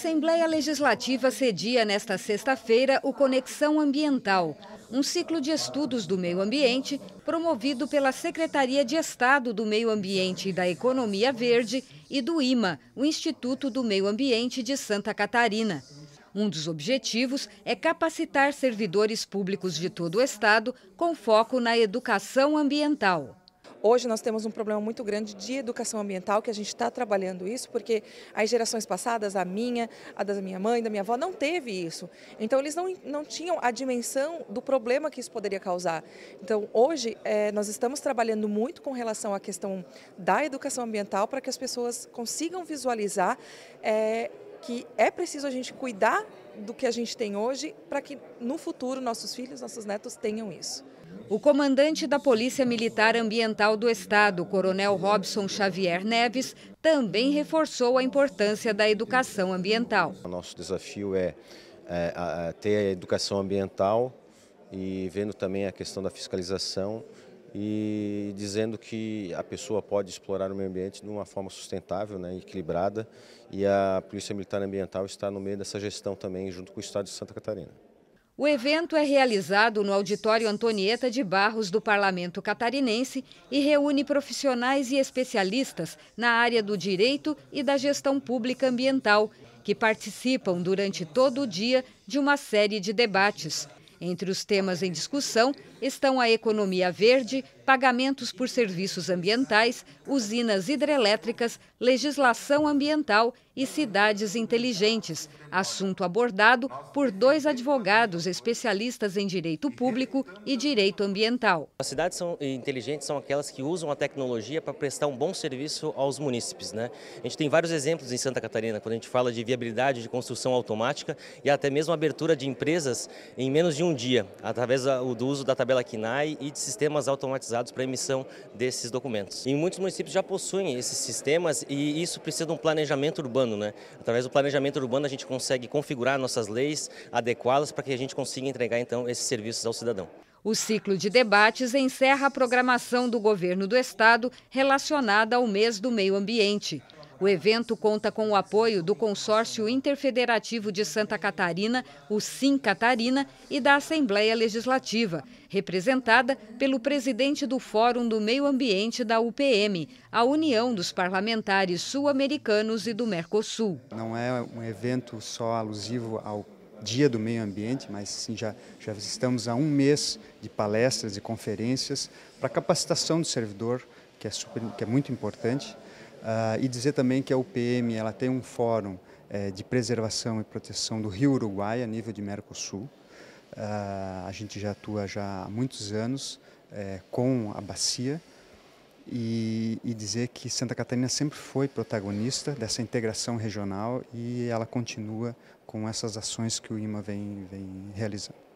Assembleia Legislativa cedia nesta sexta-feira o Conexão Ambiental, um ciclo de estudos do meio ambiente promovido pela Secretaria de Estado do Meio Ambiente e da Economia Verde e do IMA, o Instituto do Meio Ambiente de Santa Catarina. Um dos objetivos é capacitar servidores públicos de todo o Estado com foco na educação ambiental. Hoje nós temos um problema muito grande de educação ambiental, que a gente está trabalhando isso, porque as gerações passadas, a minha, a da minha mãe, da minha avó, não teve isso. Então eles não, não tinham a dimensão do problema que isso poderia causar. Então hoje é, nós estamos trabalhando muito com relação à questão da educação ambiental para que as pessoas consigam visualizar é, que é preciso a gente cuidar do que a gente tem hoje para que no futuro nossos filhos, nossos netos tenham isso. O comandante da Polícia Militar Ambiental do Estado, Coronel Robson Xavier Neves, também reforçou a importância da educação ambiental. O nosso desafio é, é a, ter a educação ambiental e vendo também a questão da fiscalização e dizendo que a pessoa pode explorar o meio ambiente de uma forma sustentável, né, equilibrada, e a Polícia Militar Ambiental está no meio dessa gestão também, junto com o Estado de Santa Catarina. O evento é realizado no Auditório Antonieta de Barros do Parlamento Catarinense e reúne profissionais e especialistas na área do direito e da gestão pública ambiental, que participam durante todo o dia de uma série de debates. Entre os temas em discussão estão a economia verde, pagamentos por serviços ambientais, usinas hidrelétricas, legislação ambiental e cidades inteligentes. Assunto abordado por dois advogados especialistas em direito público e direito ambiental. As cidades são inteligentes são aquelas que usam a tecnologia para prestar um bom serviço aos munícipes. Né? A gente tem vários exemplos em Santa Catarina, quando a gente fala de viabilidade de construção automática e até mesmo abertura de empresas em menos de um dia, através do uso da tabela KINAI e de sistemas automatizados para emissão desses documentos. E muitos municípios já possuem esses sistemas e isso precisa de um planejamento urbano. Né? Através do planejamento urbano a gente consegue configurar nossas leis, adequá-las para que a gente consiga entregar então esses serviços ao cidadão. O ciclo de debates encerra a programação do governo do estado relacionada ao mês do meio ambiente. O evento conta com o apoio do Consórcio Interfederativo de Santa Catarina, o Sim Catarina, e da Assembleia Legislativa, representada pelo presidente do Fórum do Meio Ambiente da UPM, a União dos Parlamentares Sul-Americanos e do Mercosul. Não é um evento só alusivo ao Dia do Meio Ambiente, mas sim, já, já estamos há um mês de palestras e conferências para capacitação do servidor, que é, super, que é muito importante. Ah, e dizer também que a UPM ela tem um fórum eh, de preservação e proteção do rio Uruguai a nível de Mercosul. Ah, a gente já atua já há muitos anos eh, com a bacia e, e dizer que Santa Catarina sempre foi protagonista dessa integração regional e ela continua com essas ações que o IMA vem, vem realizando.